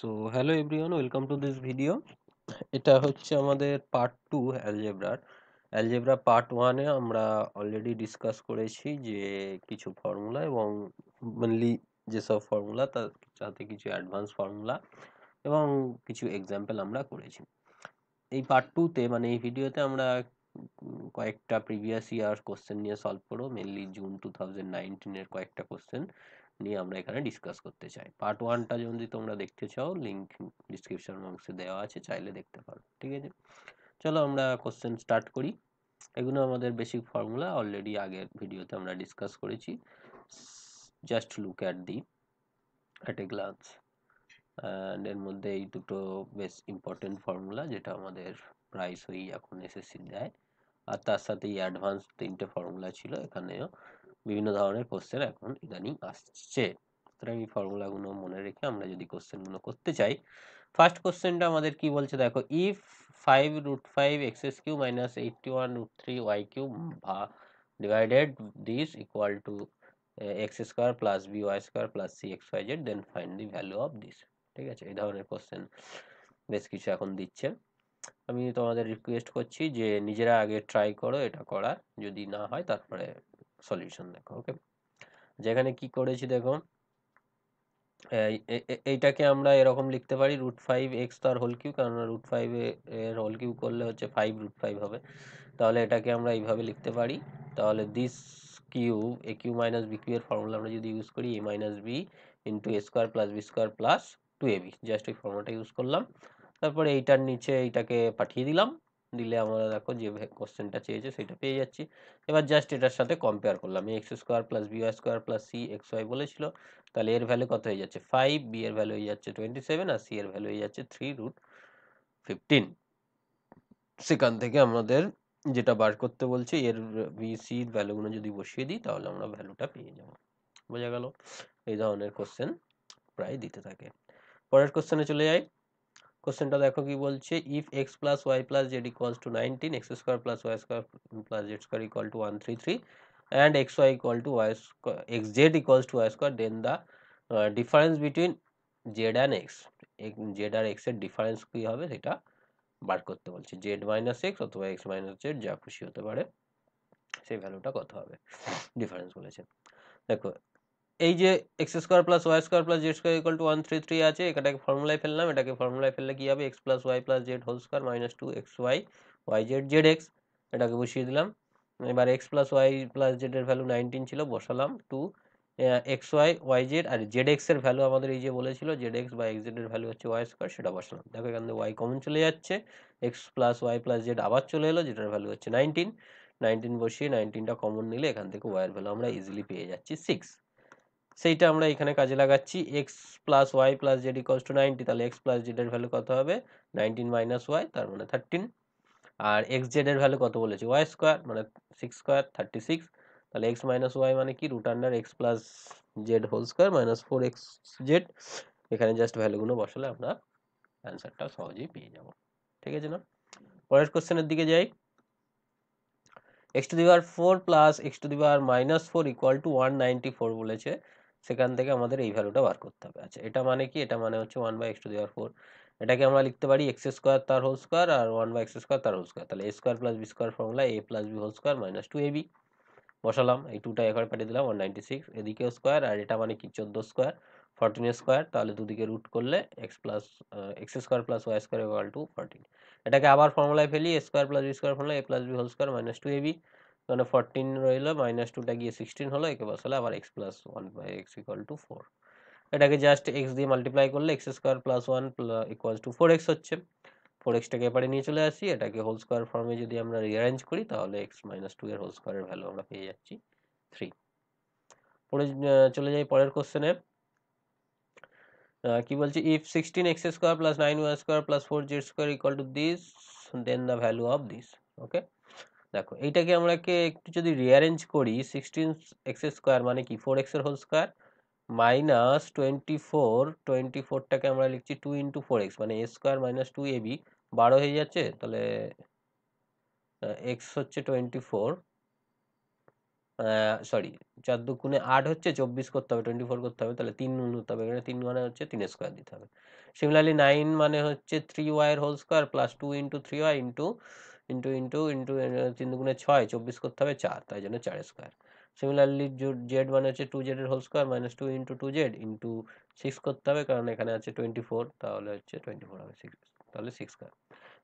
so hello everyone welcome to this video এটা হচ্ছে আমাদের পার্ট টু অ্যালজেব্রার অ্যালজেব্রা পার্ট ওয়ানে আমরা অলরেডি ডিসকাস করেছি যে কিছু ফর্মুলা এবং মেনলি যেসব ফর্মুলা তার সাথে কিছু অ্যাডভান্স ফর্মুলা এবং কিছু এক্সাম্পল আমরা করেছি এই পার্ট টুতে মানে এই ভিডিওতে আমরা কয়েকটা প্রিভিয়াস ইয়ার কোশ্চেন নিয়ে সলভ করো মেনলি জুন টু থাউজেন্ড নাইনটিনের কয়েকটা কোশ্চেন নিয়ে আমরা এখানে ডিসকাস করতে চাই পার্ট ওয়ানটা যদি তোমরা দেখতে চাও লিঙ্ক ডিসক্রিপশন বক্সে দেওয়া আছে চাইলে দেখতে পারো ঠিক আছে চলো আমরা কোশ্চেন স্টার্ট করি এগুলো আমাদের বেসিক ফর্মুলা অলরেডি আগের ভিডিওতে আমরা ডিসকাস করেছি just look at the at a glance and এর মধ্যে এই দুটো বেশ ইম্পর্টেন্ট ফর্মুলা যেটা আমাদের প্রাইস ওই এখন এসএসসি দেয় আর তার সাথে এই অ্যাডভান্স তিনটে ফর্মুলা ছিল এখানেও বিভিন্ন ধরনের কোশ্চেন এখন ইদানিং আসছে সুতরাং এই ফর্মুলাগুলো মনে রেখে আমরা যদি কোশ্চেনগুলো করতে চাই ফার্স্ট কোশ্চেনটা আমাদের কি বলছে দেখো if five root five x এস cube minus eighty one root three y cube ভা divided this equal to x square plus b y square plus c x y z then find the value of this ঠিক আছে এই ধরনের question বেশ কিছু এখন দিচ্ছে আমি তোমাদের রিকোয়েস্ট করছি যে নিজেরা আগে ট্রাই করো এটা করার যদি না হয় তারপরে সলিউশন দেখো ওকে যেখানে কি করেছি দেখো এইটাকে আমরা এরকম লিখতে পারি রুট ফাইভ এক্স তার হোল কিউ কারণ রুট ফাইভ এর হোল কিউ করলে হচ্ছে ফাইভ রুট ফাইভ হবে তাহলে এটাকে আমরা এইভাবে লিখতে পারি তাহলে this cube a cube minus b cube এর ফর্মুলা আমরা যদি ইউজ করি a minus b into a square plus b square plus two a b just এই ফর্মুলাটা ইউজ করলাম তারপরে এইটার নিচে এইটাকে পাঠিয়ে দিলাম দিলে আমরা দেখো যে কোশ্চেনটা চেয়েছে সেটা পেয়ে যাচ্ছি এবার জাস্ট এটার সাথে কম্পেয়ার করলাম x square plus b y square plus c x y বলেছিল তাহলে এর ভ্যালু কত হয়ে যাচ্ছে ফাইভ বি এর ভ্যালু হয়ে যাচ্ছে টোয়েন্টি সেভেন আর সি এর ভ্যালু হয়ে যাচ্ছে থ্রি রুট ফিফটিন সেখান থেকে আমাদের যেটা বার করতে বলছে এর বি সির ভ্যালুগুলো যদি বসিয়ে দিই তাহলে আমরা ভ্যালুটা পেয়ে যাব বোঝা গেল এই ধরনের কোশ্চেন প্রায় দিতে থাকে পরের কোশ্চেনে চলে যাই কোশ্চেনটা দেখো কি বলছে if x plus y plus z equals to nineteen x square plus y square plus z square equal to one three three and x y to to square x z equals to y square then the uh, difference between z and x z আর এক্সের difference কী হবে সেটা বার করতে বলছে z minus x অথবা x minus z যা খুশি হতে পারে সেই ভ্যালুটা কত হবে ডিফারেন্স বলেছে দেখো এই যে x square plus y square plus z square equal to one three three আছে এটাকে ফর্মুলায় ফেললাম এটাকে ফর্মুলায় ফেললে কী হবে x plus y plus z whole square minus two x y y z z x এটাকে বসিয়ে দিলাম এবার এক্স প্লাস ওয়াই প্লাস জেডের ভ্যালু নাইনটিন ছিল বসালাম two x y y z আর জেড এক্সের ভ্যালু আমাদের এই যে বলেছিল জেড এক্স বা এক্স জেডের ভ্যালু হচ্ছে ওয়াই স্কোয়ার সেটা বসালাম দেখো এখান থেকে ওয়াই কমন চলে যাচ্ছে x plus y plus z আবার চলে এলো যেটার ভ্যালু হচ্ছে নাইনটিন নাইনটিন বসিয়ে নাইনটিনটা কমন নিলে এখান থেকে ওয়াইয়ের ভ্যালু আমরা ইজিলি পেয়ে যাচ্ছি সিক্স সেইটা আমরা এখানে কাজে লাগাচ্ছি x plus y plus z equals to ninety তাহলে এক্স প্লাস জেডের ভ্যালু কত হবে নাইনটিন মাইনাস ওয়াই তার মানে থার্টিন আর এক্স জেডের ভ্যালু কত বলেছি ওয়াই স্কোয়ার মানে সিক্স স্কোয়ার থার্টি সিক্স তাহলে এক্স মাইনাস ওয়াই মানে কি root under x plus z whole square minus four x z এখানে জাস্ট ভ্যালুগুলো বসালে আমরা অ্যান্সারটা সহজেই পেয়ে যাব ঠিক আছে না পরের কোশ্চেনের দিকে যাই x to the power four plus x to the power minus four equal to one ninety four বলেছে সেখান থেকে আমাদের এই ভ্যালুটা বার করতে হবে আচ্ছা এটা মানে কি এটা মানে হচ্ছে one by x to the power four এটাকে আমরা লিখতে পারি এক্স স্কোয়ার তার হোল স্কোয়ার আর ওয়ান বাই এক্স স্কোয়ার তার হোল স্কোয়ার তাহলে a square plus b square formula a plus b whole square minus two b বসালাম এই টুটা একবার পাঠিয়ে দিলাম ওয়ান নাইনটি সিক্স এদিকেও স্কোয়ার আর এটা মানে কি চোদ্দো স্কোয়ার ফর্টিন স্কোয়ার তাহলে দুদিকে রুট করলে x plus x square plus y square equal to fourteen এটাকে আবার ফর্মুলায় ফেলি a square plus b square formula a plus b whole square minus two a b তাহলে ফোরটিন রইলো মাইনাস টুটা গিয়ে সিক্সটিন হলো একে বসালে আবার x plus one by x equal to four এটাকে জাস্ট এক্স দিয়ে মাল্টিপ্লাই করলে x square plus one equal to four x হচ্ছে ফোর এক্সটাকে এপারে নিয়ে চলে আসি এটাকে হোল স্কোয়ার ফর্মে যদি আমরা রিঅ্যারেঞ্জ করি তাহলে এক্স মাইনাস টু এর হোল স্কোয়ারের ভ্যালু আমরা পেয়ে যাচ্ছি থ্রি পরে চলে যাই পরের কোশ্চেনে কি বলছি if sixteen x square plus nine y square plus four z square equal to this then the value of this okay দেখো এইটাকে আমরাকে একটু যদি রিঅ্যারেঞ্জ করি সিক্সটিন এক্স স্কোয়ার মানে কি ফোর এক্সের whole square minus twenty four twenty ফোরটাকে আমরা লিখছি টু ইন্টু ফোর এক্স মানে a square minus two a b বারো হয়ে যাচ্ছে তাহলে এক্স হচ্ছে টোয়েন্টি ফোর সরি চার দুগুণে আট হচ্ছে চব্বিশ করতে হবে টোয়েন্টি ফোর করতে হবে তাহলে তিন নুন হতে হবে এখানে তিন মানে হচ্ছে তিন স্কোয়ার দিতে হবে সিমিলারলি নাইন মানে হচ্ছে থ্রি ওয়াইয়ের whole square plus two into three y into into into into তিন দুগুণে ছয় চব্বিশ করতে হবে চার তাই জন্য চার স্কোয়ার সিমিলারলি জেড মানে হচ্ছে টু জেডের whole square minus two into two z into six করতে হবে কারণ এখানে আছে টোয়েন্টি ফোর তাহলে হচ্ছে টোয়েন্টি ফোর হবে সিক্স তাহলে সিক্স স্কোয়ার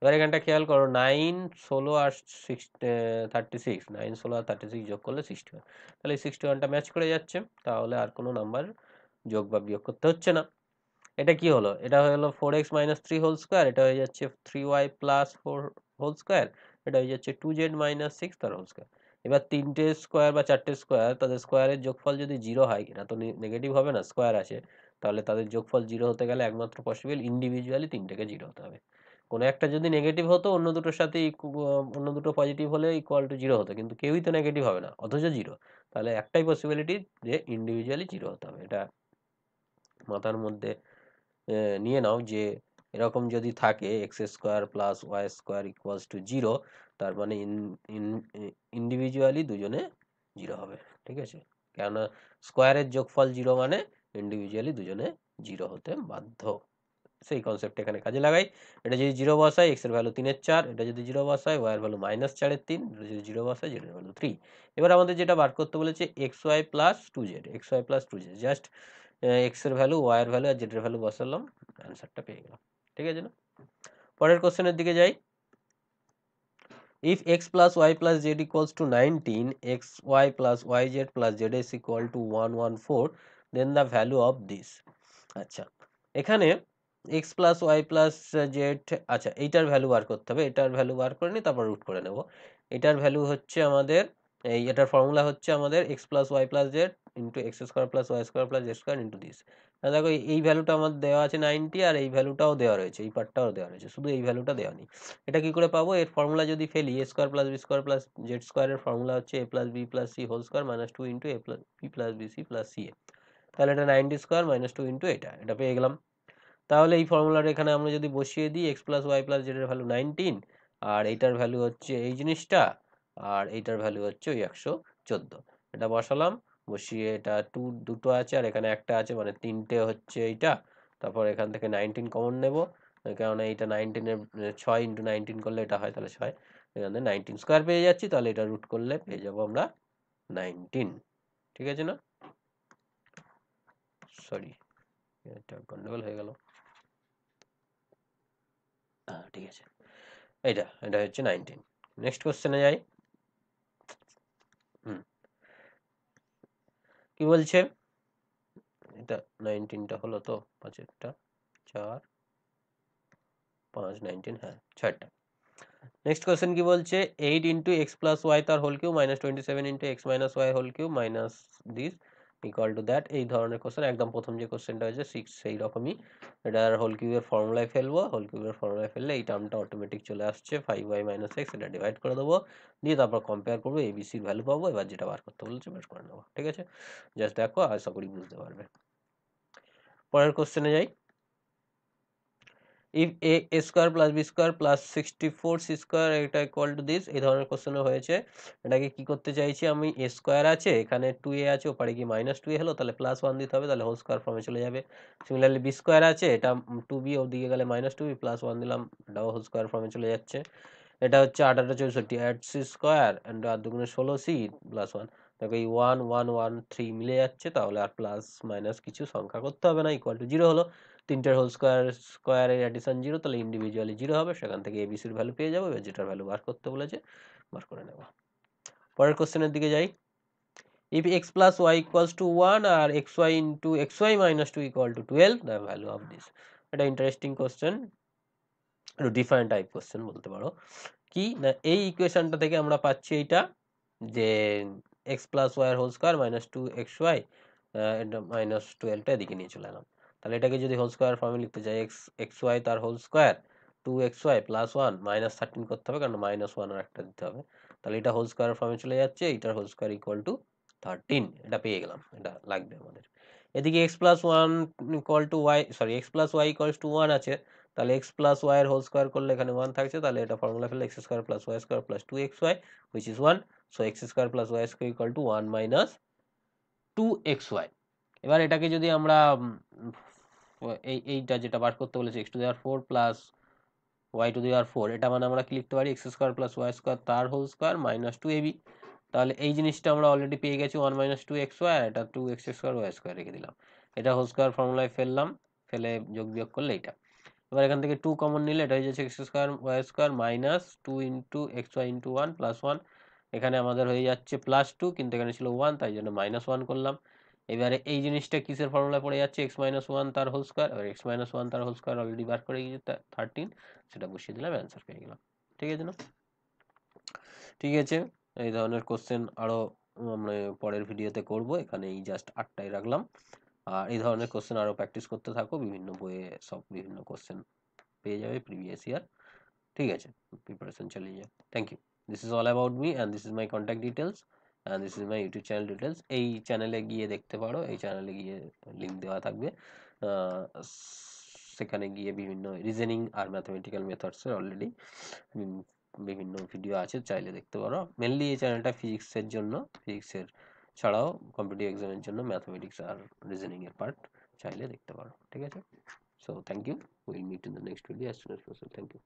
এবার এখানটা খেয়াল করো নাইন ষোলো আর সিক্স থার্টি সিক্স নাইন ষোলো আর থার্টি সিক্স যোগ করলে সিক্সটি ওয়ান তাহলে এই সিক্সটি ওয়ানটা ম্যাচ করে যাচ্ছে তাহলে আর কোনো নাম্বার যোগ বা বিয়োগ করতে হচ্ছে না এটা কি হলো এটা হয়ে হলো four x minus three whole square এটা হয়ে যাচ্ছে three y plus four whole square এটা হয়ে যাচ্ছে টু জেড মাইনাস সিক্স তার হোল স্কোয়ার এবার তিনটে স্কোয়ার বা চারটে স্কোয়ার তাদের স্কোয়ারের যোগফল যদি জিরো হয় কিনা তো নেগেটিভ হবে না স্কোয়ার আছে তাহলে তাদের যোগফল জিরো হতে গেলে একমাত্র পসিবল ইন্ডিভিজুয়ালি তিনটেকে জিরো হতে হবে কোনো একটা যদি নেগেটিভ হতো অন্য দুটোর সাথে অন্য দুটো পজিটিভ হলে ইকুয়াল টু জিরো হতো কিন্তু কেউই তো নেগেটিভ হবে না অথচ জিরো তাহলে একটাই পসিবিলিটি যে ইন্ডিভিজুয়ালি জিরো হতে হবে এটা মাথার মধ্যে নিয়ে নাও যে এরকম যদি থাকে x square plus y square equals to zero তার মানে ইন ইন্ডিভিজুয়ালি দুজনে জিরো হবে ঠিক আছে কেননা স্কোয়ারের যোগফল জিরো মানে ইন্ডিভিজুয়ালি দুজনে জিরো হতে বাধ্য সেই কনসেপ্ট এখানে কাজে লাগাই এটা যদি জিরো বসায় এক্সের ভ্যালু তিনের চার এটা যদি জিরো বসায় ওয়াইয়ের ভ্যালু মাইনাস চারের তিন এটা যদি জিরো বসায় জেডের ভ্যালু থ্রি এবার আমাদের যেটা বার করতে বলেছে x y plus two z x y plus two z just এক্সের ভ্যালু ওয়াইয়ের ভ্যালু আর জেডের ভ্যালু বসালাম অ্যান্সারটা পেয়ে গেলাম ঠিক আছে না পরের কোশ্চেনের দিকে যাই if x plus y plus z equals to 19 x y plus y z plus z is equal to 114 then the value of this আচ্ছা এখানে x plus y plus z আচ্ছা এইটার ভ্যালু বার করতে হবে এটার ভ্যালু বার করে নিই তারপর রুট করে নেব এটার ভ্যালু হচ্ছে আমাদের এই এটার ফর্মুলা হচ্ছে আমাদের x plus y plus z into x square plus y square plus z square into this দেখো এই ভ্যালুটা আমার দেওয়া আছে নাইনটি আর এই ভ্যালুটাও দেওয়া রয়েছে এই পার্টটাও দেওয়া রয়েছে শুধু এই ভ্যালুটা দেওয়া নেই এটা কি করে পাবো এর ফর্মুলা যদি ফেলি a square plus b square plus z স্কোয়ারের ফর্মুলা হচ্ছে a plus b plus c whole square minus two into a plus b plus b c plus c a তাহলে এটা ninety square minus two into এটা এটা পেয়ে গেলাম তাহলে এই ফর্মুলার এখানে আমরা যদি বসিয়ে দিই এক্স প্লাস ওয়াই প্লাস জেডের ভ্যালু নাইনটিন আর এইটার ভ্যালু হচ্ছে এই জিনিসটা আর এইটার ভ্যালু হচ্ছে ওই একশো চোদ্দো এটা বসালাম বসিয়ে এটা টু দুটো আছে আর এখানে একটা আছে মানে তিনটে হচ্ছে এইটা তারপর এখান থেকে নাইনটিন কমন নেব কারণ এইটা নাইনটিনের ছয় ইন্টু নাইনটিন করলে এটা হয় তাহলে ছয় এখানে নাইনটিন স্কোয়ার পেয়ে যাচ্ছি তাহলে এটা রুট করলে পেয়ে যাবো আমরা নাইনটিন ঠিক আছে না সরি এটা গন্ডগোল হয়ে গেল ঠিক আছে এইটা এটা হচ্ছে নাইনটিন নেক্সট কোশ্চেনে যাই কি বলছে এটা নাইনটিনটা হলো তো পাঁচেরটা চার পাঁচ নাইনটিন হ্যাঁ ছয়টা নেক্সট কোয়েশ্চেন কি বলছে eight into x plus y তার whole cube minus twenty seven into x minus y whole cube minus this equal to that এই ধরনের কোশ্চেন একদম প্রথম যে কোশ্চেনটা হয়েছে সিক্স সেই রকমই আর হোল কিউবের ফর্মুলায় ফেলবো হোল কিউবের ফর্মুলায় ফেললে এই টার্মটা অটোমেটিক চলে আসছে ফাইভ ওয়াই মাইনাস এক্স এটা ডিভাইড করে দেবো দিয়ে তারপর কম্পেয়ার করবো এবিসির ভ্যালু পাবো এবার যেটা বার করতে বলছে বের করে নেবো ঠিক আছে জাস্ট দেখো আশা করি বুঝতে পারবে পরের কোশ্চেনে যাই if a square plus b square plus sixty four c square এটা কল টু দিস এই ধরনের কোশ্চেনও হয়েছে এটাকে কি করতে চাইছি আমি এ স্কোয়ার আছে এখানে টু এ আছে ওপারে কি মাইনাস টু এ হলো তাহলে প্লাস ওয়ান দিতে হবে তাহলে হোল স্কোয়ার ফর্মে চলে যাবে সিমিলারলি বি স্কোয়ার আছে এটা টু বি ওদিকে গেলে minus two b plus one দিলাম এটাও হোল স্কোয়ার ফর্মে চলে যাচ্ছে এটা হচ্ছে আট আটটা চৌষট্টি অ্যাট সি স্কোয়ার অ্যান্ড আর দুগুণে ষোলো সি প্লাস ওয়ান দেখো এই ওয়ান ওয়ান ওয়ান থ্রি মিলে যাচ্ছে তাহলে আর প্লাস মাইনাস কিছু সংখ্যা করতে হবে না ইকুয়াল টু জিরো হলো তিনটার হোল স্কোয়ার স্কোয়ারের অ্যাডিশন জিরো তাহলে ইন্ডিভিজুয়ালি জিরো হবে সেখান থেকে এবিসির ভ্যালু পেয়ে যাবো এবার যেটার ভ্যালু বার করতে বলেছে বার করে নেব পরের কোশ্চেনের দিকে যাই if x plus y equals to one আর x y into x y minus two equal to twelve the value of this এটা ইন্টারেস্টিং কোশ্চেন একটু ডিফারেন্ট টাইপ কোশ্চেন বলতে পারো কি না এই ইকুয়েশানটা থেকে আমরা পাচ্ছি এইটা যে x plus y whole square minus two x y এটা মাইনাস টুয়েলভটা এদিকে নিয়ে চলে এলাম তাহলে এটাকে যদি হোল স্কোয়ার ফর্মে লিখতে চাই এক্স এক্স ওয়াই তার whole square two x y plus one minus thirteen করতে হবে কারণ মাইনাস ওয়ান আর একটা দিতে হবে তাহলে এটা হোল স্কোয়ার ফর্মে চলে যাচ্ছে এটার whole square equal to thirteen এটা পেয়ে গেলাম এটা লাগবে আমাদের এদিকে x plus one equal to y sorry x plus y equal to one আছে তাহলে এক্স প্লাস ওয়াই এর হোল স্কোয়ার করলে এখানে ওয়ান থাকছে তাহলে এটা ফর্মুলা ফেলে x square plus y square plus two x y which is one so x square plus y square equal to one minus two x Y এবার এটাকে যদি আমরা এই এইটা যেটা বার করতে বলেছে এক্স টু দেওয়ার ফোর প্লাস ওয়াই টু দেওয়ার ফোর এটা মানে আমরা কি লিখতে পারি x square plus y square তার whole square minus two a b তাহলে এই জিনিসটা আমরা অলরেডি পেয়ে গেছি one minus two x y এটা two x square y square রেখে দিলাম এটা হোল স্কোয়ার ফর্মুলায় ফেললাম ফেলে যোগ বিয়োগ করলে এটা এবার এখান থেকে টু কমন নিলে এটা হয়ে যাচ্ছে x square y square minus two into x y into one plus one এখানে আমাদের হয়ে যাচ্ছে প্লাস টু কিন্তু এখানে ছিল ওয়ান তাই জন্য মাইনাস ওয়ান করলাম এবারে এই জিনিসটা কিসের ফর্মুলা পড়ে যাচ্ছে এক্স মাইনাস ওয়ান তার হোল স্কোয়ার আর এক্স মাইনাস ওয়ান তার হোল স্কোয়ার অলরেডি বার করে গিয়েছে থার্টিন সেটা বসিয়ে দিলাম অ্যান্সার পেয়ে গেলাম ঠিক আছে না ঠিক আছে এই ধরনের কোশ্চেন আরও আমরা পরের ভিডিওতে করব এখানে এই জাস্ট আটটাই রাখলাম আর এই ধরনের কোশ্চেন আরও প্র্যাকটিস করতে থাকো বিভিন্ন বইয়ে সব বিভিন্ন কোশ্চেন পেয়ে যাবে প্রিভিয়াস ইয়ার ঠিক আছে প্রিপারেশন চালিয়ে যাও thank you this is all about me and this is my contact details and this is my YouTube channel details এই চ্যানেলে গিয়ে দেখতে পারো এই চ্যানেলে গিয়ে লিঙ্ক দেওয়া থাকবে সেখানে গিয়ে বিভিন্ন রিজনিং আর ম্যাথমেটিক্যাল মেথডসের অলরেডি বিভিন্ন ভিডিও আছে চাইলে দেখতে পারো মেনলি এই চ্যানেলটা ফিজিক্সের জন্য ফিজিক্সের ছাড়াও কম্পিটিভ এক্সামের জন্য ম্যাথমেটিক্স আর রিজনিংয়ের পার্ট চাইলে দেখতে পারো ঠিক আছে so thank you will meet in the next video as soon as possible thank you